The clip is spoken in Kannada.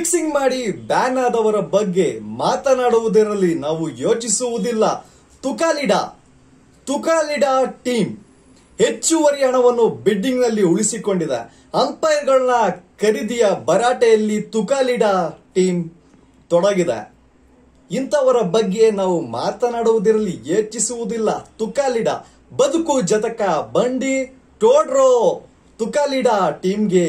ಫಿಕ್ಸಿಂಗ್ ಮಾಡಿ ಬ್ಯಾನ್ ಆದವರ ಬಗ್ಗೆ ಮಾತನಾಡುವುದರಲ್ಲಿ ನಾವು ಯೋಚಿಸುವುದಿಲ್ಲ ತುಕಾಲಿಡಾ ತುಕಾಲಿಡಾ ಟೀಮ್ ಹೆಚ್ಚುವರಿ ಹಣವನ್ನು ಬಿಡ್ಡಿಂಗ್ ನಲ್ಲಿ ಉಳಿಸಿಕೊಂಡಿದೆ ಅಂಪೈರ್ಗಳನ್ನ ಖರೀದಿಯ ಬರಾಟೆಯಲ್ಲಿ ತುಕಾಲಿಡಾ ಟೀಮ್ ತೊಡಗಿದೆ ಇಂಥವರ ಬಗ್ಗೆ ನಾವು ಮಾತನಾಡುವುದರಲ್ಲಿ ಯೋಚಿಸುವುದಿಲ್ಲ ತುಕಾಲಿಡಾ ಬದುಕು ಜತಕ ಬಂಡಿ ಟೋಡ್ರೋ ಟೀಮ್ ಟೀಮ್ಗೆ